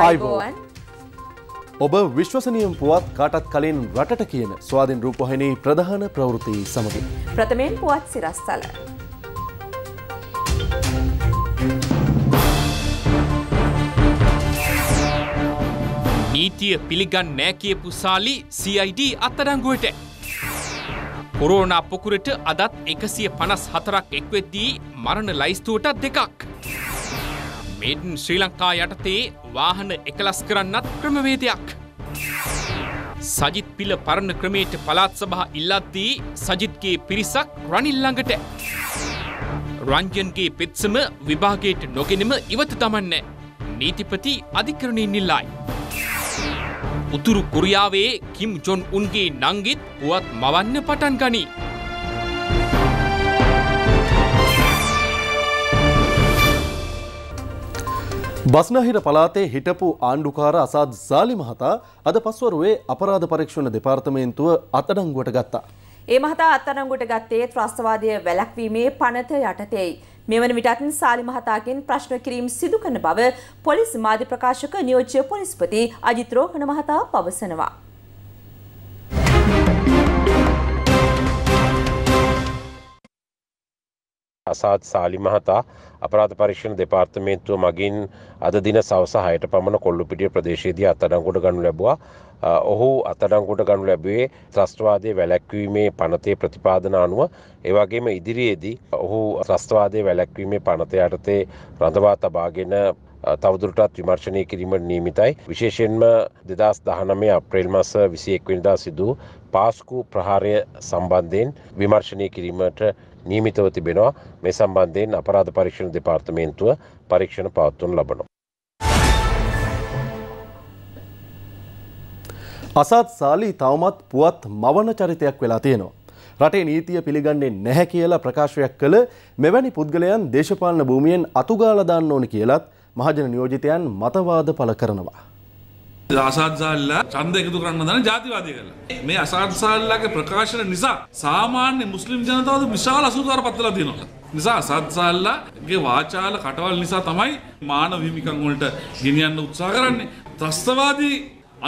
අයිබෝවන් ඔබ විශ්වසනියම් පුවත් කාටත් කලින් රටට කියන ස්වාධීන් රූපහහිනි ප්‍රධාන ප්‍රවෘතියි සමඟින්. ප්‍රථමයෙන් පුවත් සිරස්තල. නීතිය පිළිගන් නෑ කියපු සාලි CID අත්තරංගුවට. කොරෝනා පොකුරට අදත් එකසිය පනස් හතරක් එක්වෙද්දී මරණ ලයිස්තුවටත් දෙකක්. මේඩන් ශ්‍රී ලංකා යටතේ වාහන එකලස් කරන්නත් ක්‍රමවේදයක්. සජිත් පිල පරණ ක්‍රමේට පලාත් සභහ ඉල්ලත්දී සජිත්ගේ පිරිසක් රනිල්ලඟට. රංජන්ගේ පෙත්සම විභාගයට නොගෙනම ඉවත තමන්න. නීතිපති අධිකරණය නිල්ලායි. උතුරු කුරියාවේ කිම් ජොන් උන්ගේ නංගිත් පුවත් මවන්න පටන් ගනී. බස්නහිර පලාතේ හිටපු ආණ්ඩුකාර අසාද් සාලි මහතා අද පස්වරුවේ අපරාධ පරීක්ෂණ දෙපාර්තමේන්තුව අතඩංගුවට ගත්තා. ඒ මහතා අත්අඩංගුවට ගත්තේ ත්‍රස්තවාදය වැළැක්වීමේ පනත යටතේයි. මෙවන විටත් සාලි මහතාගෙන් ප්‍රශ්න කිරීම් සිදු කරන බව පොලිස් මාධ්‍ය ප්‍රකාශක නියෝජ්‍ය පොලිස්පති අජිත් රෝහණ මහතා පවසනවා. අසාත් සාලි මහතා අපරාධ පරීක්ෂණ දෙපාර්තමේන්තුව මගින් අද දින සවස හයට පමණ කොල්ලුපිටිය ප්‍රදේශයේදී අත්අඩංගුවට ගනු ලැබුවා. ඔහු අත්අඩංගුවට ගනු ලැබුවේ ත්‍රස්තවාදයේ වැළැක්වීමේ පනතේ ප්‍රතිපාදන අනුව ඒ වගේම ඉදිරියේදී ඔහු ත්‍රස්තවාදයේ වැළැක්වීමේ පනත යටතේ රඳවා තබාගෙන තවදුරටත් විමර්ශනය කිරීමට නීමිතයි. විශේෂෙන්ම දෙදස් දහනමේ අප්‍රේල් මස විසි එක්වෙනිදා සිදු පාස්කු ප්‍රහාරය සම්බන්ධයෙන් විමර්ශනය කිරීමට නීමිතව තිබෙනවා මේ සම්බන්ධයෙන් අපරාධ පරීක්ෂණ දෙපාර්තමේන්තුව පරීක්ෂණ පවත්වනු ලබනවා. අසත් සාලී තවමත් පුවත් මවන චරිතයක් වෙලා තියෙනවා. රටේ නීතිය පිළිගන්නේ නැහැ කියලා ප්‍රකාශයක් කළ මෙවැනි පුද්ගලයන් දේශපාලන භූමියෙන් අතුගාලා දාන්න ඕන කියලත් මහජන නියෝජිතයන් මතවාද පළ කරනවා. ආසාත්සාල්ලා චන්ද එකතු කරන්න දන ජාතිවාදී කරලා මේ අසාත්සාල්ලාගේ ප්‍රකාශන නිසා සාමාන්‍ය මුස්ලිම් ජනතාවද විශාල අසුකාර පත්වලා තියෙනවා. නිසා අසත්සාල්ලාගේ වාචාල කටවල් නිසා තමයි මානව හිමිකම් වලට ගෙනියන්න උත්සාහ කරන්නේ. ත්‍රස්තවාදී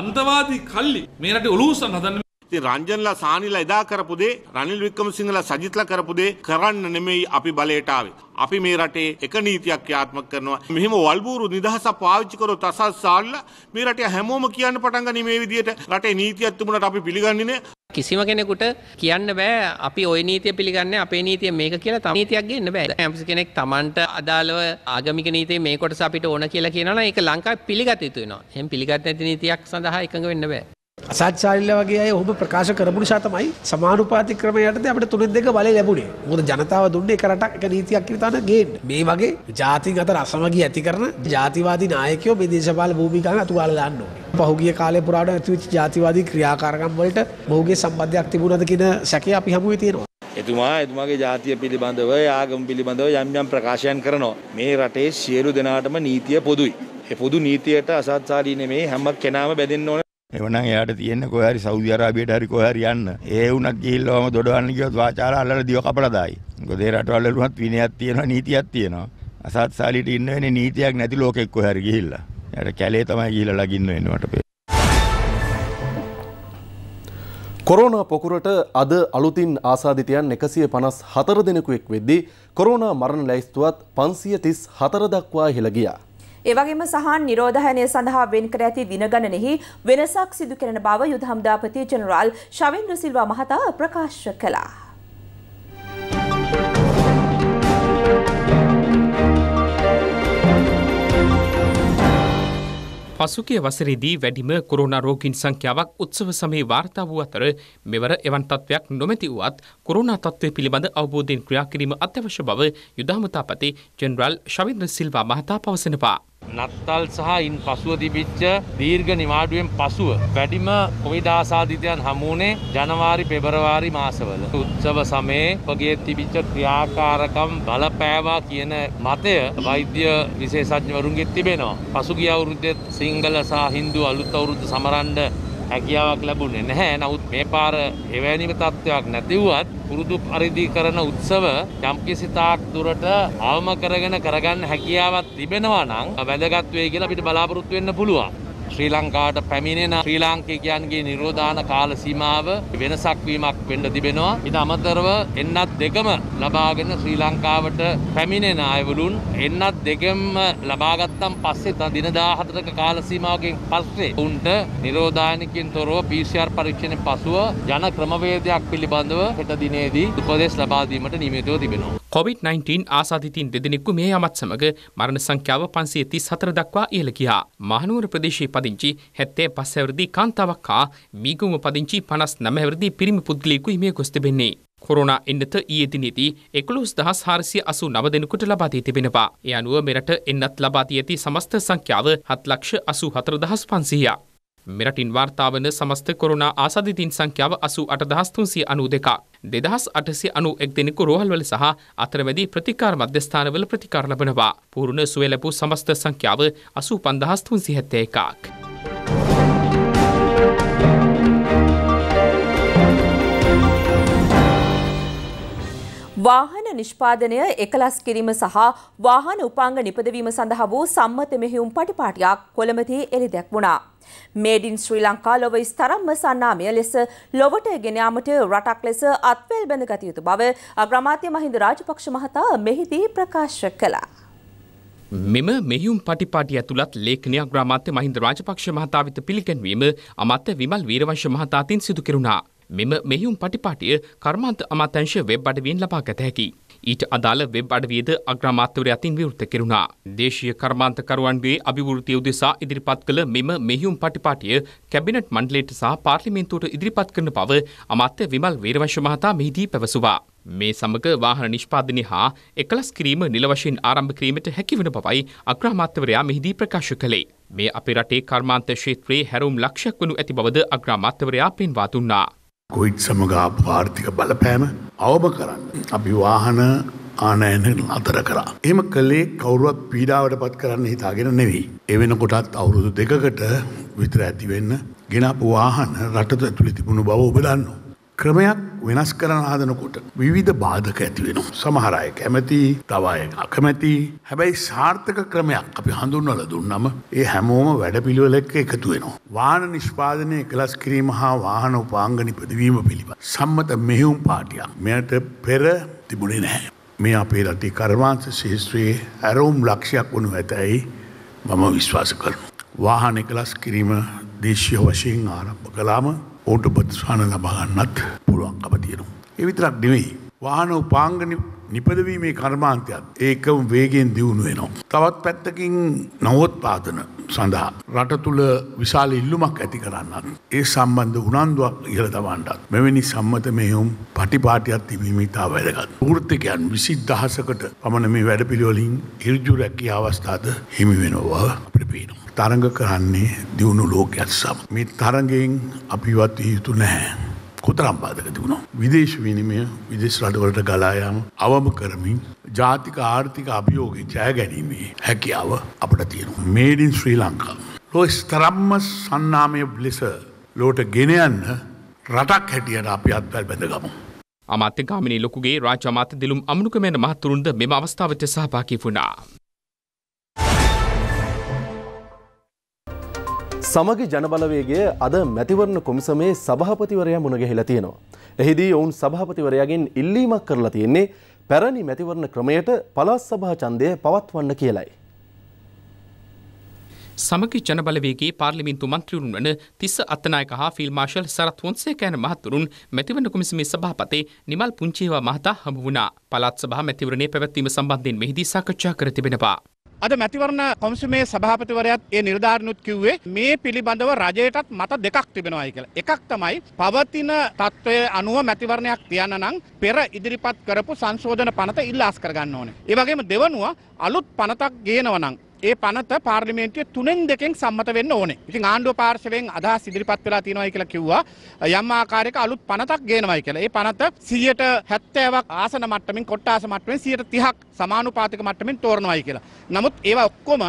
අන්තවාදී කල්ලි මේ රටේ ඔලූසන් හදන්න ඉතින් රංජන්ලා සානිලා එදා කරපු දේ රනිල් වික්‍රමසිංහලා සජිත්ලා කරපු දේ කරන්න නෙමෙයි අපි බලයට ආවේ. අපි මේ රටේ එක නීතියක් ක්‍රියාත්මක කරනවා. මෙහෙම වල්බూరు නිදහසක් පාවිච්චි කරොත් අසස් සාල්ලා මේ රටේ හැමෝම කියන්න පටන් ගනි මේ විදිහට රටේ නීතියක් තිබුණාට අපි පිළිගන්නේ නැහැ. කිසිම කෙනෙකුට කියන්න බෑ අපි ඔය නීතිය පිළිගන්න අපේ නීතිය මේක කියලා තම නීතියක් ගන්න බෑ හැමස කෙනෙක් තමන්ට අදාළව ආගමික නීතිය මේ කොටස අපිට ඕන කියලා කියනවා ඒක ලංකාවේ පිළිගත යුතු වෙනවා එහෙන් පිළිගත නැති නීතියක් සඳහා එකඟ වෙන්න බෑ අසාචාරිල්ල වගේ අය ඔහොම ප්‍රකාශ කරපු නිසා තමයි සමානුපාතික ක්‍රමය යටතේ අපිට තුනෙන් දෙක බලය ලැබුණේ. මොකද ජනතාව දුන්නේ එක රටක් එක නීතියක් කියලා තමයි ගේන්නේ. මේ වගේ ජාතින් අතර අසමගිය ඇති කරන ජාතිවාදී නායකයෝ මේ දේශපාලන භූමිකාවෙන් අතුගාලා දාන්න ඕනේ. පහුගිය කාලේ පුරාට ඇතිවෙච්ච ජාතිවාදී ක්‍රියාකාරකම් වලට මොහුගේ සම්බන්ධයක් තිබුණාද කියන සැකය අපි හමුවේ තියෙනවා. එතුමා එතුමාගේ ජාතිය පිළිබඳව ආගම පිළිබඳව යම් යම් ප්‍රකාශයන් කරනවා. මේ රටේ සියලු දෙනාටම නීතිය පොදුයි. ඒ පොදු නීතියට අසත්සාලී නෙමේ හැම කෙනාම බැඳෙන්න ඕන එවනම් එයාට තියෙන්නේ කොහේ හරි සෞදි අරාබියට හරි කොහේ හරි යන්න. ඒ වුණත් ගිහිල්ලාම දොඩවන්න ගියොත් වාචාල අල්ලලා දිව කපලා දායි. මොකද ඒ රටවල් වලුණත් විනයක් තියෙනවා නීතියක් තියෙනවා. අසත්සාලීට ඉන්න වෙන්නේ නීතියක් නැති ලෝකෙක කොහේ හරි ගිහිල්ලා. එයාට කැලේ තමයි ගිහිල්ලා ලගින්න වෙන්නේ මට. කොරෝනා පොකුරට අද අලුතින් ආසාධිතයන් එකසිය පනස් හතර දෙනෙකුෙක් වෙද්දී කොරෝනා මරණ ලැයිස්තුවත් පන්සිය තිස් හතර දක්වා හෙළගියා. එවගේම සහන් නිරෝධායනය සඳහා වෙන්කර ඇති දිනගණනෙහි වෙනසක් සිදු කරන බව යුද හමුදාපති ජනරාල් ශවෙන්ද්‍ර සිල්වා මහතා ප්‍රකාශ කළා. පසුගිය වසරේදී වැඩිම කොරෝනා රෝගීන් සංඛ්‍යාවක් උත්සව සමයේ වාර්තා වූ අතර මෙවර එවන් තත්ත්වයක් නොමැති වුවත් කොරෝනා තත්ත්වය පිළිබඳ අවබෝධයෙන් ක්‍රියා කිරීම අත්‍යවශ්‍ය බව යුද හමුදාපති ජෙනරාල් ශවින්ද්‍ර සිල්වා මහතා පවසනවා. නත්තල් සහ ඉන් පසුව තිබිච්ච දීර්ඝ නිවාඩුවෙන් පසුව වැඩිම කොවිඩ් ආසාදිතයන් හමුුණේ ජනවාරි පෙබරවාරි මාසවල. උත්සව සමයේ ඔබගේ තිබිච්ච ක්‍රියාකාරකම් බලපෑවා කියන මතය වෛද්‍ය විශේෂඥවරුන්ගෙත් තිබෙනවා. පසුගිය අවුරුද්දේ සිංහල සහ හින්දු අලුත් අවුරුද්ද සමරන්න හැකියාවක් ලැබුණේ නැහැ. නමුත් මේ පාර එවැනිම තත්ත්වයක් නැති වුවත් පුරුදු පරිදි කරන උත්සව යම්කිසි තාක් දුරට අවම කරගෙන කරගන්න හැකියාවක් තිබෙනවා නම් වැදගත් වෙයි කියලා අපිට බලාපොරොත්තු වෙන්න පුළුවන්. ශ්‍රී ලංකාවට පැමිණෙන ශ්‍රී ලාංකිකයන්ගේ නිරෝධාන කාල සීමාව වෙනසක් වීමක් වෙන්න තිබෙනවා. ඊට අමතරව එන්නත් දෙකම ලබාගෙන ශ්‍රී ලංකාවට පැමිණෙන අයවලුන් එන්නත් දෙකම ලබාගත්තන් පස්සේ දින 14ක කාල සීමාවකින් පස්සේ උන්ට නිරෝධායනකින් තොරව PCR පරීක්ෂණයෙන් පසුව යන ක්‍රමවේදයක් පිළිබඳව හෙට දිනේදී උපදෙස් ලබා දීමට නියමිතව තිබෙනවා. කොවිD-19 ආසාධිතීන් දෙදෙනෙක්කු මේ යමත් සමග මරණ සංඛ්‍යාව පන්සිය තිස් හතර දක්වා ඉහළ ගියා. මහනුවර ප්‍රදේශයේ පදිංචි හැත්තේ පස්සැවරදී කාන්තාවක් හා මීගුම පදිංචි පනස් නමැවරදී පිරිමි පුද්ගලයෙකු මේ ගොස් තිබෙන්නේ. කොරුණා එන්නත ඊයේ දිනේදී එකොළොස් දහස් හාරසිය අසූ නව දෙනෙකුට ලබා දී තිබෙනවා. ඒ අනුව මෙරට එන්නත් ලබා දී ඇති සමස්ත සංඛ්‍යාව හත් ලක්ෂ අසූ හතර දහස් පන්සියක්. මෙරටින් වාර්තාාවන සමස්ත කොරුණා ආසාධිතින් සංඛ්‍යාව අසු අටදහස්තුන්සිය අනු දෙකක්. දෙදහස් අටසි අනු එක් දෙෙනෙකු රෝහල්වල සහ අතරවැදි ප්‍රතිකාර මධ්‍යස්ථානවල ප්‍රතිකාර ලබනවා. පූරුණ සුවලපු සමස්ත සංඛ්‍යාව අසු පන්දහස්තුන්සිහැත්තේ එකක්. වාහන නිෂ්පාදනය එකලස් කිරීම සහ වාහන උපාංග නිපදවීම සඳහා වූ සම්මත මෙහෙයුම් පටිපාටියක් කොළඹදී එළිදැක් වුණා. මේඩ් ඉන් ශ්‍රී ලංකා ලොව ස්තරම්ම සන්නාමය ලෙස ලොවට ගෙන යාමට රටක් ලෙස අත්වැල් බැඳ ගත යුතු බව අග්‍රාමාත්‍ය මහින්ද රාජපක්ෂ මහතා මෙහිදී ප්‍රකාශ කළා. මෙම මෙහිුම් පටිපාටි ඇතුළත් ලේඛනයක් ග්‍රාමාත්‍ය මහින්ද රාජපක්ෂ මහතා වෙත පිළිගැන්වීම අමාත්‍ය විමල් වීරවංශ මහතාතින් සිදු කෙරුණා. මෙම මෙහිුම් පටිපාටිය කර්මාන්ත අමාත්‍යංශ වෙබ් අඩවියෙන් ලබා ගත හැකි. ඊට අදාළ වෙබ් අඩවියද අග්‍රාමාත්‍යවරය අතින් විවෘත කෙරුණා. දේශීය කර්මාන්තකරුවන්ගේ අභිවෘද්ධිය උදෙසා ඉදිරිපත් කළ මෙම මෙහිුම් පටිපාටිය කැබිනට් මණ්ඩලයට සහ පාර්ලිමේන්තුවට ඉදිරිපත් කරන බව අමාත්‍ය විමල් වීරවංශ මහතා මෙහිදී පැවසුවා. මේ සමග වාහන නිෂ්පාදනය හා එකලස් කිරීම නිල වශයෙන් ආරම්භ කිරීමට හැකිවන බවයි අග්‍රාමාත්‍යවරයා මෙහිදී ප්‍රකාශ කළේ. මේ අපේ රටේ කර්මාන්ත ක්ෂේත්‍රයේ හැරුම් ලක්ෂයක් වනු ඇති බවද අග්‍රාමාත්‍යවරයා පෙන්වා දුන්නා. කොයිත් සමඟාපු ආර්ථික බලපෑම අවම කරන්න. අපි වාහන ආනයන අතර කරා. එම කළේ කවුරුවත් පීඩාවට පත් කරන්න හිතාගෙන නෙවෙයි. එවෙන කොටත් අවුරුදු දෙකකට විතර ඇතිවෙන්න ගෙනපු වාහන රටත ඇතුළි තිබුණු බව ඔබ දන්නවා. ක්‍රමයක් වෙනස් කරන හදනකොට විවිධ බාධක ඇති වෙනවා. සමහර අය කැමති, තව අය අකමැති. හැබැයි සාර්ථක ක්‍රමයක් අපි හඳුන්වලා දුන්නම ඒ හැමෝම වැඩපිළිවෙල එක්ක එකතු වෙනවා. වාහන නිෂ්පාදනය එකලස් කිරීම හා වාහන උපාංගනි ප්‍රතිවීම පිළිබඳ සම්මත මෙහෙයුම් පාටියක් මෙයට පෙර තිබුණේ නැහැ. මේ අපේ රටේ කර්මාන්ත ශිස්ත්‍රයේ ඇරවුම් ලක්ෂයක් වනු ඇතැයි මම විශ්වාස කරනවා. වාහන එකලස් කිරීම දේශීය වශයෙන් ආරම්භ කළාම ඕට ප්‍රතිස්ථාන ලබාගන්නත් පුළුවන්කම තියෙනවා. ඒ විතරක් නෙවෙයි. වාහන උපාංග නිපදවීමේ කර්මාන්තයත් ඒකම වේගෙන් දියුණු වෙනවා. තවත් පැත්තකින් නවෝත්පාදන සඳහා රට තුළ විශාල ඉල්ලුමක් ඇති කරන්නත්. ඒ සම්බන්ධ උනන්දුවක් ඉහළ තවන්ටත් මෙවැනි සම්මත මෙහුම් පටිපාටයක් තිබීමතා වැදගත්. ෘර්තිකයන් විසි දහසකට පමණ මේ වැඩපිළිවලින් ඉරජු රැකී අවස්ථාද හිමි වෙනවා අපට පේනවා. තරඟ කරන්නේ දියුණු ලෝකයක් සම. මේ තරඟයෙන් අපිවත් යුතු නැහැ. කොතරම් බාධක තිබුණා. විදේශ විනිමය විදේශ රටවලට ගලායාම අවම කරමින් ජාතික ආර්ථික අභියෝග ජය ගැනීමේ හැකියාව අපට තියෙනවා. මේඩින් ශ්‍රී ලංකා. ලොස් තරම්ම සන්නාමය ලෙස ලෝට ගෙන යන්න රටක් හැටියට අපි අත්වැල් බැඳගමු. අමාත්‍ය ගාමිණී ලොකුගේ රාජ්‍ය අමාත්‍ය දිලුම් අමනුකමන මහතුරුන්ද මෙම අවස්ථාවට සහභාගී වුණා. සමග ජනබලවේගේ අද මැතිවරණ කොමිසමේ සභහපතිවරයා මුණගැහිලා තියෙනවා. එහිදී ඔවුන් සභහපතිවරයාගෙන් ඉල්ලීමක් කරලා තියෙන්නේ පැරණි මැතිවරණ ක්‍රමයට පළාත් සභා ඡන්දය පවත්වන්න කියලයි. සමග ජනබලවේගේ පාර්ලිමින්තු මන්ත්‍රීවරුන් වන තිස්ස අත්තනායක හා ෆිල් මාර්ෂල් සරත් වොන්සේකෑන මහතුරුන් මැතිවරණ කොමිසමේ සභාපතේ නිමල් පුංචේවා මහතා හමු වුණා. පළාත් සභා මැතිවරණේ පැවැත්වීම සම්බන්ධයෙන් මෙහිදී සාකච්ඡා කර තිබෙනවා. අද මැතිවරණ කොමිසමේ සභාපතිවරයාත් ඒ නිලධාරිනුත් කිව්වේ මේ පිළිබඳව රජයටත් මත දෙකක් තිබෙනවායි කියලා. එකක් තමයි පවතින තත්ත්වය අනුව මැතිවරණයක් තියන්න නම් පෙර ඉදිරිපත් කරපු සංශෝධන පනත ඉල්ලාස් කරගන්න ඕනේ. ඒ වගේම දෙවනුව අලුත් පනතක් ගේනවා නම් ඒ පනත පාර්ලිමේන්තුවේ තුනෙන් දෙකෙන් සම්මත වෙන්න ඕනේ. ඉතින් ආණ්ඩුව පාර්ශවයෙන් අදහස් ඉදිරිපත් වෙලා තියෙනවායි කියලා කිව්වා. යම් ආකාරයක අලුත් පනතක් ගේනවායි කියලා. ඒ පනත 170ක් ආසන මට්ටමින්, කොට්ටාස මට්ටමින් 130ක් සමානුපාතික මට්ටමින් තෝරනවායි කියලා. නමුත් ඒවා ඔක්කොම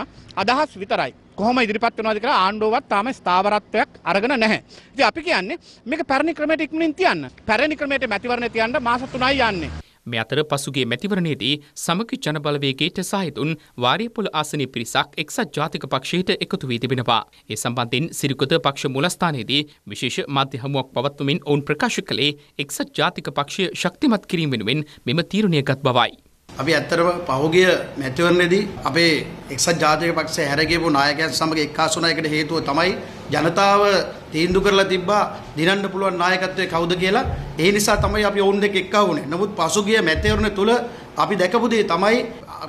අදහස් විතරයි. කොහොම ඉදිරිපත් වෙනවාද කියලා ආණ්ඩුවවත් තාම ස්ථාවරත්වයක් අරගෙන නැහැ. ඉතින් අපි කියන්නේ මේක පැරණි ක්‍රමයට ඉක්මනින් තියන්න. පැරණි ක්‍රමයට මැතිවරණේ තියන්න මාස 3යි යන්නේ. මේ අතර පසුගේ මැතිවරණයේදී සමගි ජනබලවේගේට සාහිතුන් වාරියපොළ ආසනයේ පිරිසක් එක්සත් ජාතික පක්ෂයට එකතු වී තිබෙනවා. ඒ සම්බන්ධයෙන් සිරිකොත පක්ෂ මූලස්ථානයේදී විශේෂ මාධ්‍ය හමුවක් පවත්වමින් ඔවුන් ප්‍රකාශ කළේ එක්සත් ජාතික පක්ෂය ශක්තිමත් කිරීම වෙනුවෙන් මෙම තීරණයගත් බවයි. අපි ඇත්තටම පහුගිය මැතිවරණයේදී අපේ එක්සත් ජාතික පක්ෂය හැරගියපු නායකයන් සමග එක්කාසුණා එකට හේතුව තමයි ජනතාව තීන්දුව කරලා තිබ්බා දිනන්න පුළුවන් නායකත්වයේ කවුද කියලා. ඒ නිසා තමයි අපි ඔවුන් දෙක එක්කා වුණේ. නමුත් පසුගිය මැතිවරණ තුල අපි දැකපු දේ තමයි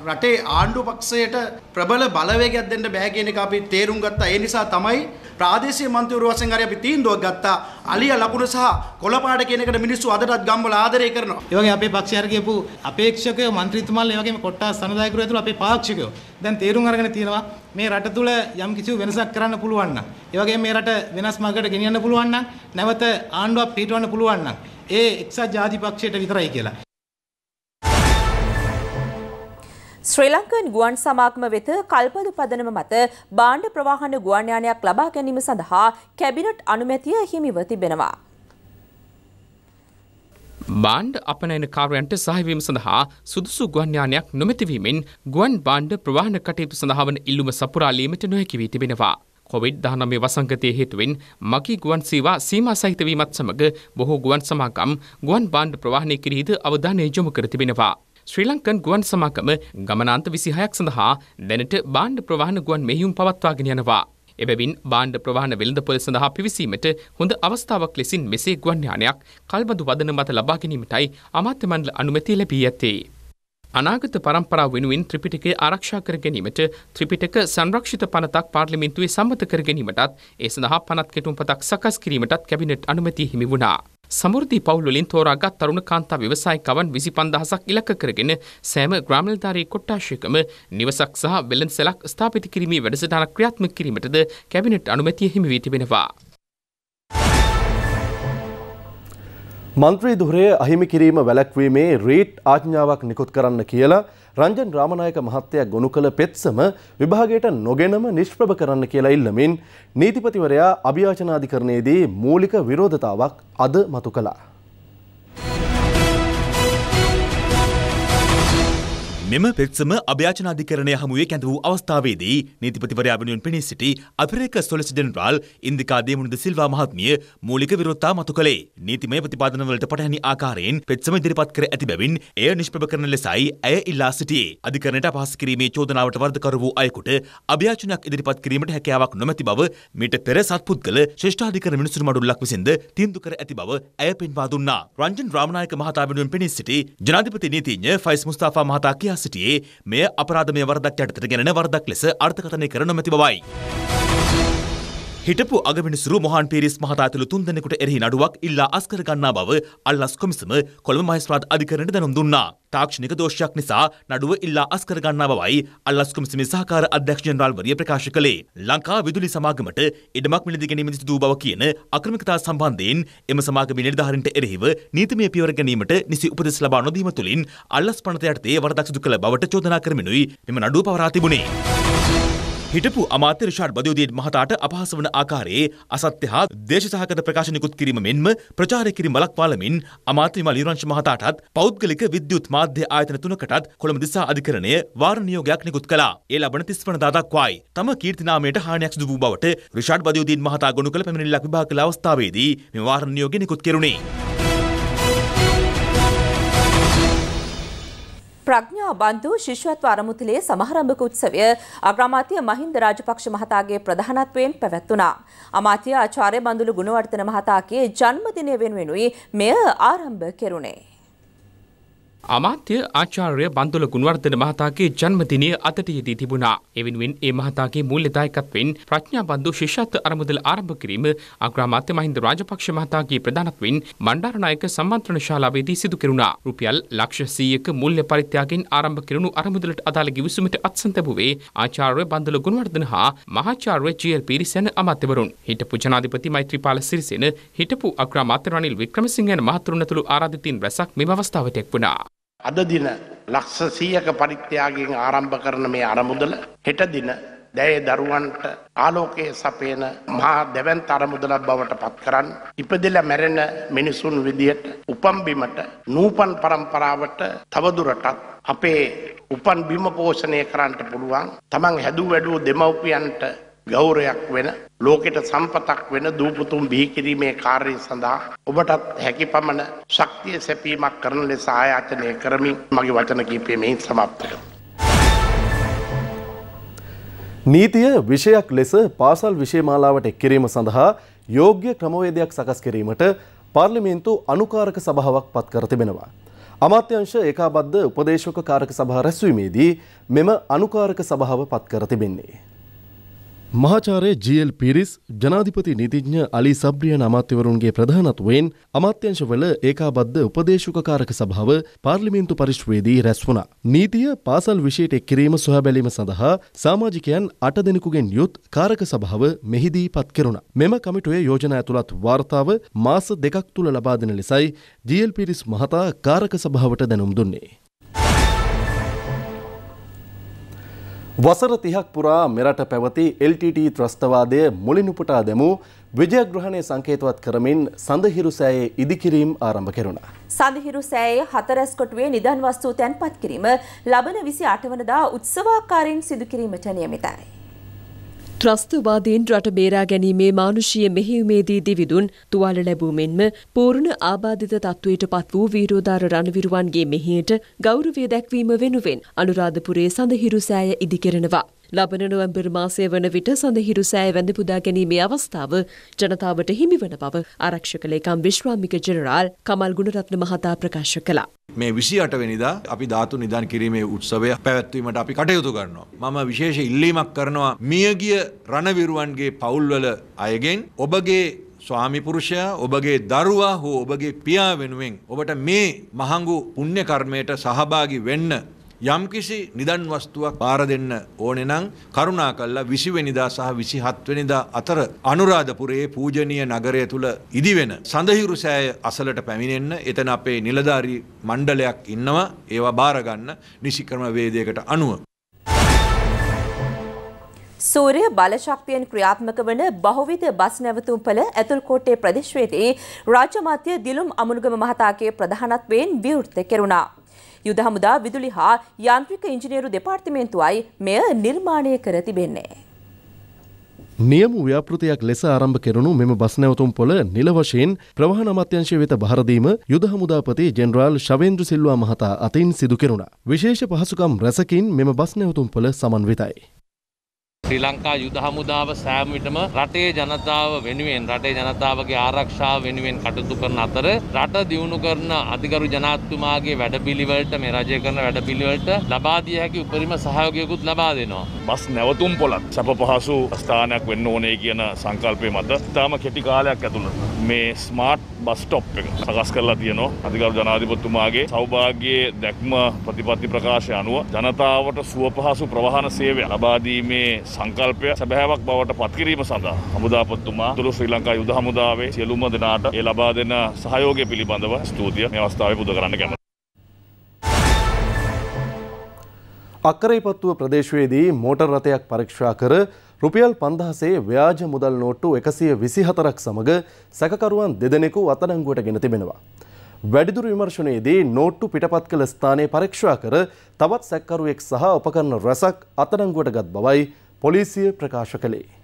රටේ ආණ්ඩු පක්ෂයට ප්‍රබල බලවේගයක් දෙන්න බෑ කියන එක අපි තේරුම් ගත්තා. ඒ නිසා තමයි ප්‍රාදේශීය මන්ත්‍රීවරු වශයෙන් හරි අපි තීන්දුවක් ගත්තා. අලිය ලකුණ සහ කොළපාඩ කියන එකට මිනිස්සු අදටත් ගම්වල ආදරය කරනවා. ඒ වගේ අපේ පක්ෂය හරි කියපු අපේක්ෂකයෝ මන්ත්‍රීතුමාලා ඒ වගේම කොට්ටාස් සනදායකරු ඇතුළු අපේ පාක්ෂිකයෝ දැන් තේරුම් අරගෙන තියෙනවා මේ රට තුළ යම් කිසි වෙනසක් කරන්න පුළුවන් නම් ඒ වගේම මේ රට වෙනස් මාර්ගයකට ගෙනියන්න පුළුවන් නම් නැවත ආණ්ඩුවක් පිටවන්න පුළුවන් නම් ඒ එක්සත් ජාතිපක්ෂයට විතරයි කියලා. ශ්‍රී ලංකන් ගුවන් සමාගම වෙත කල්පදු පදනම මත බාණ්ඩ ප්‍රවාහන ගුවන්යානයක් ලබා ගැනීම සඳහා කැබිනට් අනුමැතිය හිමිව තිබෙනවා. බාණ්ඩ අපනයන කාර්යන්ට සහවීම සඳහා සුදුසු ගුවන්යානයක් නොමැතිවීමෙන් ගුවන් බාණ්ඩ ප්‍රවාහන කටයුතු සඳහාවන ඉල්ලුම සපුරාලීමට නොහැකි වී තිබෙනවා. කොවිඩ් දහනමේ වසංගතය හේතුවෙන් මකි ගුවන් සීවා සීම සහිතවීමත් සමඟ බොහෝ ගුවන් සමාගම් ගුවන් බාණ්ඩ ප්‍රවාහණය කිරීද අවධානය යොමු කර තිබෙනවා. ශ්‍රී ලංකන් ගුවන් සමාකම ගමනාන්ත විසිහයක් සඳහා දැනට බාණ්ඩ ප්‍රවාහන ගුවන් මෙහියුම් පවත්වාගෙන යනවා. එබැවින් බාණ්ඩ ප්‍රවාහන වෙළඳ පොළ සඳහා පිවිසීමට හොඳ අවස්ථාවක් ලෙසින් මෙසේ ගුවන් යානයක් කල්බඳු වදන මත ලබා ගැනීමටයි අමාත්‍ය මණ්ඩල අනුමැතිය ලැබී ඇත්තේ. අනාගත පරම්පරාව වෙනුවෙන් ත්‍රිපිටකය ආරක්ෂා කර ගැනීමට ත්‍රිපිටක සංරක්ෂිත පනතක් පාර්ලිමේන්තුවේ සම්මත කර ගැනීමටත් ඒ සඳහා පනත් කෙටුම්පතක් සකස් කිරීමටත් කැබිනට් අනුමැතිය හිමි වුණා. සමෘද්ධි පවුල්වලින් තෝරාගත් තරුණ කාන්තා ව්‍යවසායිකවන් 25000ක් ඉලක්ක කරගෙන සෑම ග්‍රාමීණධාරී කොට්ටාශයකම නිවසක් සහ වෙළඳසැලක් ස්ථාපිත කිරීමේ වැඩසටහන ක්‍රියාත්මක කිරීමටද කැබිනට් අනුමැතිය හිමි වී තිබෙනවා. මන්ත්‍රී දුරය අහිමි කිරීම වැලැක්වීමේ රීට් ආඥාවක් නිකුත් කරන්න කියලා රංජන් රාමනායක මහත්තයා ගොනු කළ පෙත්සම විභාගයට නොගෙනම නිෂ්ප්‍රභ කරන්න කියලා ඉල්ලමින් නීතිපතිවරයා අභියාචනාධිකරණයේදී මූලික විරෝධතාවක් අද මතු කළා. මෙම පෙත්සම අභ්‍යාචන අධිකරණය හමුවේ කැඳ වූ අවස්ථාවේදී නීතිපතිවරයා වෙනුවෙන් පෙනී සිටි අතිරේක සොලිසිටර් ජෙනරාල් ඉන්දිකා දේමුණුද සිල්වා මහත්මිය මූලික විරෝධතා මතු කළේ. නීතිමය ප්‍රතිපාදනවලට පටහැනි ආකාරයෙන් පෙත්සම ඉදිරිපත් කර ඇති බැවින් එය නිෂ්ප්‍රභ කරන ලෙසයි ඇය ඉල්ලා සිටියේ. අධිකරණයට අපහාස කිරීමේ චෝදනාවට වරදකරු වූ අයෙකුට අභ්‍යාචනයක් ඉදිරිපත් කිරීමට හැකියාවක් නොමැති බව මීට පෙර සත්පුද්ගල ශ්‍රේෂ්ඨාධිකරණ මිනිසුරු මඩුල්ලක් විසින්ද තීන්දුව කර ඇති බව ඇය පෙන්වා දුන්නා. රංජන් රාමනායක මහතා වෙනුවෙන් පෙනී සිටි ජනාධිපති නීතිඥ ෆයිස් මුස්තාෆා මහතා කියා සිටියේ මෙය අපරාධමය වරදක් යටතට ගැන වරදක් ලෙස අර්ථකථනය කර නොමැති බවයි. හිටපු අගමිනිසුරු මොහන් පීරිස් මහතා ඇතුළු තුන්දෙනෙකුට එරෙහි නඩුවක් ඉල්ලා අස්කර ගන්නා බව අල්ලස් කොමිසම කොළඹ මහේස්ත්‍රාත් අධිකරණයට දැනුම් දුන්නා. තාක්ෂණික දෝෂයක් නිසා නඩුව ඉල්ලා අස්කර ගන්නා බවයි අල්ලස් කොමිසමේ සහකාර අධ්‍යක්ෂ ජනරාල්වරිය ප්‍රකාශ කළේ. ලංකා විදුලි සමාගමට ඉඩමක් මිලදී ගැනීම සිදු බව කියන අක්‍රමිකතා සම්බන්ධයෙන් එම සමාගමේ නිලධාරීන්ට එරෙහිව නීතිමය පියවර ගැනීමට නිසි උපදෙස් ලබා නොදීම තුළින් අල්ලස් පනත යටතේ වරදක් සිදු කළ බවට චෝදනා කරමිනුයි මෙම නඩුව පවරා තිබුණේ. හිටපු අමාත්‍ය රිෂාඩ් බදෝදියන් මහතාට අපහාස වන ආකාරයේ අසත්‍ය හා දේශසහගත ප්‍රකාශ නිකුත් කිරීම මෙන්ම ප්‍රචාරය කිරීම වළක්වාලමින් අමාත්‍ය විමල් යුරංශ මහතාටත් පෞද්ගලික විද්‍යුත් මාධ්‍ය ආයතන තුනකටත් කොළඹ දිසා අධිකරණය වාර නියෝගයක් නිකුත් කළා. ඒ ලබන 30 වනදා දක්වායි තම කීර්තිනාමයට හානියක් සිදු වූ බවට රිෂාඩ් බදෝදියන් මහතා ගොනු කළ පැමිණිල්ලක් විභාග කළ අවස්ථාවේදී මේ වාර නියෝගය නිකුත් කෙරුණේ. ප්‍රඥා බන්ධු ශිෂ්‍යත්ව අරමුදලේ සමහරම්භක උත්සවය අග්‍රාමාත්‍ය මහින්ද රාජපක්ෂ මහතාගේ ප්‍රධානත්වයෙන් පැවැත්වුණා. අමාත්‍ය ආචාර්ය බඳුළු ගුණවර්ධන මහතාගේ ජන්මදිනය වෙනුවෙනුයි මෙය ආරම්භ කෙරුණේ. අමාත්‍ය ආචාර්ය බන්දුල ගුණවර්ධන මහතාගේ ජන්මදිනය අදට යෙදී තිබුණා. එවෙනුවෙන් ඒ මහතාගේ මූල්‍යදායකත්වයෙන් ප්‍රඥා බන්දු ශිෂ්‍යත්ව අරමුදල ආරම්භ කිරීම අග්‍රාමාත්‍ය මහින්ද රාජපක්ෂ මහතාගේ ප්‍රධානත්වයෙන් මණ්ඩාරනායක සම්මන්ත්‍රණ ශාලාවේදී සිදු කෙරුණා. රුපියල් ලක්ෂ 100ක මූල්‍ය පරිත්‍යාගයෙන් ආරම්භ කෙරුණු අරමුදලට අදාළ ගිවිසුමට අත්සන් ලැබුවේ ආචාර්ය බන්දුල ගුණවර්ධන හා මහාචාර්ය ජී.එල්. පිරිසෙන අමාත්‍යවරුන්. හිටපු ජනාධිපති මෛත්‍රීපාල සිරිසේන, හිටපු අග්‍රාමාත්‍ය රනිල් වික්‍රමසිංහ යන මහතුරුන් ඇතුළු ආරාධිතයින් රැසක් මෙම අවස්ථාවට එක් වුණා. අද දින ලක්ෂ 100ක පරිත්‍යාගයෙන් ආරම්භ කරන මේ අරමුදල හෙට දින දැයේ දරුවන්ට ආලෝකයේ සපයන මහා දෙවන්ත අරමුදලක් බවට පත් කරන් ඉපදෙලා මැරෙන මිනිසුන් විදියට උපම්බිමට නූපන් પરම්පරාවට තවදුරටත් අපේ උපන් බිම පෝෂණය කරන්නට පුළුවන් තමන් හැදුව වැඩුව දෙමව්පියන්ට ගෞරයක් වෙන ලෝකෙට සම්පතක් වෙන දූපතුන් බිහිකිරීමේ කාර්ය සඳහා ඔබටත් හැකි පමණ ශක්තිය සැපීමක් කරන ලෙස ආයාචනය කරමින් මගේ වචන කීපය මෙයින් සමප්ත නීතිය විෂයක් ලෙස පාසල් විෂයමාලාවට එක් කිරීම සඳහා යෝග්‍ය ක්‍රමවේදයක් සකස් කිරීමට පාර්ලිමේන්තු අනුකාරක සභාවක් පත් කර තිබෙනවා. අමාත්‍යංශ ඒකාබද්ධ උපදේශක කාරක සභා රැස්වීමේදී මෙම අනුකාරක සභාව පත් කර තිබෙන්නේ. මහාචාර්ය ජීල් පිරිස් ජනාධිපති නීතිඥ අලි සබ්‍රියන අමාත්‍යවරුන්ගේ ප්‍රධානත්වයෙන් අමාත්‍යංශවල ඒකාබද්ධ උපදේශකකාරක සභාව පාර්ලිමින්තු පරිශ්වයේදී රැස් වුණා. නීතිය පාසල් විෂයට එක්කිරීම සොයාබැලීම සඳහා සාමාජිකයන් අට දෙනෙකුගෙන් යුත් කාරක සභාව මෙහිදී පත් කෙරුණ. මෙම කමිටුවේ යෝජනා ඇතුළත් වාර්තාව මාස දෙකක් තුළ ලබාදෙන ලෙසයි ජීල් පිරිස් මහතා කාරක සභාවට දැනුම් දුන්නේ. වසර තිහක් පුරා මෙරට පැවති LTT ත්‍රස්තවාදය මුලින් උපුටා දැමූ විජයග්‍රහණය සංකේතවත් කරමින් සඳහිරු සෑයේ ඉදිකිරීම් ආරම්භ කෙරුණා. සඳහිරු සෑයේ හතරැස් කොටුවේ නිදන් වස්තු තැන්පත් කිරීම ලබන 28 වනදා උත්සවාකාරයෙන් සිදු කිරීමට නියමිතයි. ත්‍රස්තවාදීන් රට බේරා ගැනීමේ මානුෂීය මෙහෙයුමේදී දිවිදුන් තුවාල ලැබූමෙන්ම පූර්ණ ආබාධිත තත්ත්වයට පත් වූ වීරෝදාර රණවිරුවන්ගේ මෙහෙයට ගෞරවය දැක්වීම වෙනුවෙන් අනුරාධපුරයේ සඳහිරු සෑය ඉදිකෙරෙනවා. ලබන නොවැම්බර් මාසය වන විට සඳහිරු සෑ වැඳ පුදා ගැනීමේ අවස්ථාව ජනතාවට හිමිවන බව ආරක්ෂක ලේකම් විශ්‍රාමික ජෙනරාල් කමල් ගුණරත්න මහතා ප්‍රකාශ කළා. මේ විසි අටවෙනිදා අපි ධාතු නිධන් කිරීමේ උත්සවය පැවැත්වීමට අපි කටයුතු කරනවා. මම විශේෂ ඉල්ලීමක් කරනවා මියගිය රණවිරුවන්ගේ පවුල්වල අයගෙන් ඔබගේ ස්වාමිපුරුෂයා ඔබගේ දරුවා හෝ ඔබගේ පියා වෙනුවෙන් ඔබට මේ මහඟු පුණ්‍ය කර්මයට සහභාගි වෙන්න යම්කිසි නිදන් වස්තුවක් පාර දෙන්න ඕනේ නම් කරුණා කළා 20 වෙනිදා සහ 27 වෙනිදා අතර අනුරාධපුරයේ පූජනීය නගරය තුල ඉදිවෙන සඳහිරු සෑය අසලට පැමිණෙන්න එතන අපේ නිලධාරී මණ්ඩලයක් ඉන්නවා ඒවා බාර ගන්න නිසි ක්‍රම වේදයකට අනුව සූරය බලශක්තියෙන් ක්‍රියාත්මක වන බහුවිධ බස් නැවතුම්පල ඇතුල්කෝට්ටේ ප්‍රදේශයේදී රාජමාත්‍ය දිලුම් අමුණුගම මහතාගේ ප්‍රධානත්වයෙන් විවෘත කෙරුණා. යුද හමුදා විදුලි හා යාන්ත්‍රික ඉංජිනේරු දෙපාර්තමේන්තුවයි මෙය නිර්මාණය කර තිබෙන්නේ. නියම ව්‍යාපෘතියක් ලෙස ආරම්භ කෙරුණු මෙම බස් නැවතුම් පොළ නිල වශයෙන් ප්‍රවාහන අමාත්‍යංශය වෙත බහරදීම යුද හමුදාපති ජෙනරාල් ශවේන්ද්‍ර සිල්වා මහතා අතින් සිදු කෙරුණා. විශේෂ පහසුකම් රැසකින් මෙම බස් නැවතුම් පොළ සමන්විතයි. ශ්‍රී ලංකා යුද හමුදාව සෑම විටම රටේ ජනතාව වෙනුවෙන් රටේ ජනතාවගේ ආරක්ෂාව වෙනුවෙන් කටයුතු කරන අතර රට දියුණු කරන අධිකරු ජනාධිපතිතුමාගේ වැඩපිළිවෙලට මේ රජය කරන වැඩපිළිවෙලට ලබා දිය හැකි උපරිම සහයෝගයකුත් ලබා දෙනවා. බස් නැවතුම් පොළත් සැප පහසු ස්ථානයක් වෙන්න ඕනේ කියන සංකල්පය මත ඉතාම කෙටි කාලයක් ඇතුළත මේ ස්මාර්ට් බස් ස්ටොප් එක සකස් කරලා තියෙනවා අධිකරු ජනාධිපතිතුමාගේ සෞභාග්‍යයේ දැක්ම ප්‍රතිපත්ති ප්‍රකාශය අනුව ජනතාවට සුවපහසු ප්‍රවාහන සේවය ලබා දීමේ සංකල්පය සැබෑවක් බවට පත්කිරීම සඳහා හමුදාපත්තුමා තුළු ශ්‍රී ලංකා යුද හමුදාවේ සියලුම දෙනාට ඒ ලබා දෙන සහයෝගය පිළිබඳව ස්තුතිය මේ අවස්ථාවේ පුද කරන්න කැමතියි. අක්කරේපත්තුව ප්‍රදේශයේදී මෝටර් රථයක් පරීක්ෂා කර රුපියල් 5000ේ ව්‍යාජ මුදල් නෝට්ටු 124ක් සමග සැකකරුවන් දෙදෙනෙකු අත්අඩංගුවට ගෙන තිබෙනවා. වැඩිදුර විමර්ශනයේදී නෝට්ටු පිටපත් කළ ස්ථානයේ පරීක්ෂා කර තවත් සැකකරුවෙක් සහ උපකරණ රැසක් අත්අඩංගුවට ගත් බවයි පොලිසිය ප්‍රකාශ කළේ.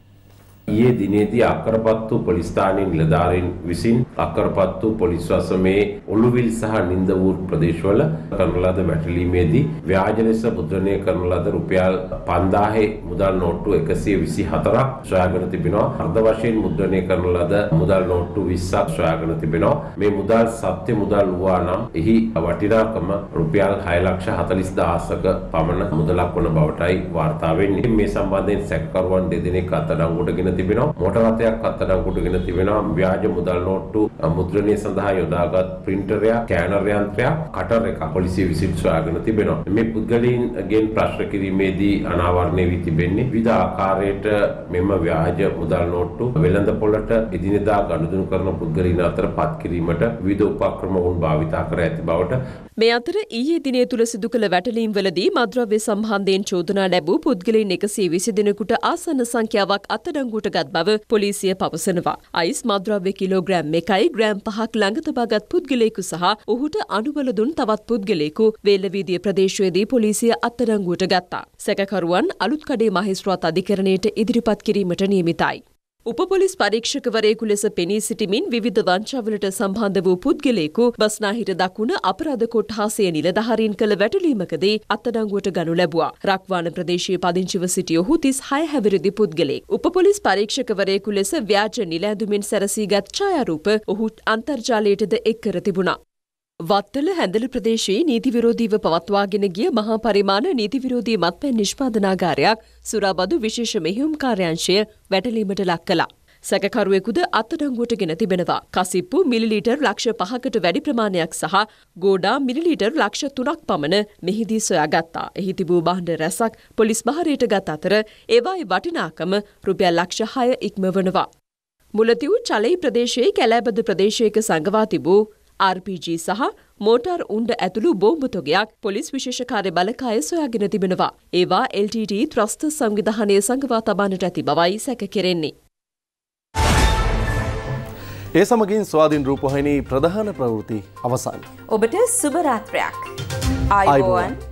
ඊයේ දිනේදී අක්කරපත්තු පොලිස් ස්ථානයේ නිලධාරීන් විසින් අක්කරපත්තු පොලිස් වසමේ ඔළුවිල් සහ නින්දවූර් ප්‍රදේශවල කරන ලද වැටලීමේදී ව්‍යාජ ලෙස මුද්‍රණය කරන ලද රුපියල් 5000 මුදල් නෝට්ටු 124ක් සොයාගෙන තිබෙනවා. අර්ධ වශයෙන් මුද්‍රණය කරන ලද මුදල් නෝට්ටු 20ක් සොයාගෙන තිබෙනවා. මේ මුදල් සත්‍ය මුදල් වූවා නම් එහි වටිනාකම රුපියල් 640000ක පමණ මුදලක් වන බවටයි වාර්තා වෙන්නේ. මේ සම්බන්ධයෙන් සැකකරුවන් දෙදෙනෙක් අත්අඩංගුවට ගෙන කරගෙන තිබෙනවා. මොට රථයක් අත්අඩංගුවටගෙන තිබෙනවා. ව්‍යාජ මුදල් නෝට්ටු මුද්‍රණය සඳහා යොදාගත් ප්‍රින්ටරයක්, කෑනර් යන්ත්‍රයක්, කටර් එකක් පොලිසිය විසින් සොයාගෙන තිබෙනවා. මේ පුද්ගලයින්ගෙන් ප්‍රශ්න කිරීමේදී අනාවරණය වී තිබෙන්නේ විවිධ ආකාරයට මෙම ව්‍යාජ මුදල් නෝට්ටු වෙළඳ පොළට එදිනෙදා ගනුදෙනු කරන පුද්ගලයින් අතර පත් කිරීමට විවිධ උපක්‍රම වුන් භාවිතා කර ඇති බවට මේ අතර ඊයේ දිනය තුළ සිදු කළ වැටලීම්වලදී මද්‍රව්‍ය සම්බන්ධයෙන් චෝදනා ලැබූ පුද්ගලයින් එකසේ විසි දෙනෙකුට ආසන්න සංඛ්‍යාවක් අත්අඩංගුවට ගත් බව පොලිසිය පවසනවා. අයිස් මද්‍රව්‍ය කිලෝග්‍රෑම් එකයි ග්‍රෑම් පහක් ළඟ තබාගත් පුද්ගලයෙකු සහ ඔහුට අනුවල දුන් තවත් පුද්ගලයෙකු වේලවීදිය ප්‍රදේශයේදී පොලිසිය අත්අඩංගුවට ගත්තා. සැකකරුවන් අලුත් කඩේ මහේස්ත්‍රාත් අධිකරණයට ඉදිරිපත් කිරීමට නියමිතයි. උපපොලිස් පරීක්ෂකවරයෙකු ලෙස පෙනී සිටිමින් විධ වංචාවලට සම්බන්ධ වූ පුද්ගලයෙකු බස්නාහිර දකුණ අපරාධ කොට්හාසය නිලධහරින් කළ වැටලීමකදී අත්තඩංගුවට ගනු ලැබවා. රක්වාන ප්‍රදේශයේ පදිංචිව සිටිය ඔහු තිස් හය හැවිරිදි පුද්ගලෙක්. උපපොලිස් පරීක්ෂකවරයෙකු ලෙස ව්‍යාජ නිලෑඳුමින් සැරසීගත් ඡායාරූප ඔහුත් අන්තර්ජාලයටද එක් කර තිබුණා. වත්තල හැඳල ප්‍රදේශයේ නීතිවිරෝධීව පවත්වාගෙන ගිය මහා පරිමාණ නීතිවිරෝධී මත්පැන් නිෂ්පාදනාගාරයක් සුරාබදු විශේෂ මෙහියුම් කාර්යාංශය වැටලීමට ලක් කළා. සැකකරුවෙකුද අත්තඩංගුවට ගෙන තිබෙනවා. කසිප්පු මිලිලීටර් ලක්ෂ පහකට වැඩි ප්‍රමාණයක් සහ ගෝඩා මිලිලීටර් ලක්ෂ තුනක් පමණ මෙහිදී සොයාගත්තා. එහි තිබූ බහණ්ඩ රැසක් පොලිස් භාරයට ගත් අතර ඒවායේ වටිනාකම රුපියල් ලක්ෂ හය ඉක්මවනවා. මුලතිව් චලයි ප්‍රදේශයේ කැලෑබද ප්‍රදේශයක සංගවා තිබූ RPG සහ මෝටර් උණ්ඩ ඇතුළු බෝම්බ තොගයක් පොලිස් විශේෂ කාර්ය බලකාය සොයාගෙන තිබෙනවා. ඒවා LTT ත්‍රස්ත සංවිධානය සංගවා තබන්නට ඇති බවයි සැක කෙරෙන්නේ. ඒ සමගින් ස්වාධීන් රූපහිනී ප්‍රධාන ප්‍රවෘති අවසන්. ඔබට සුභරාත්‍රයක්. ආයුබෝවන්.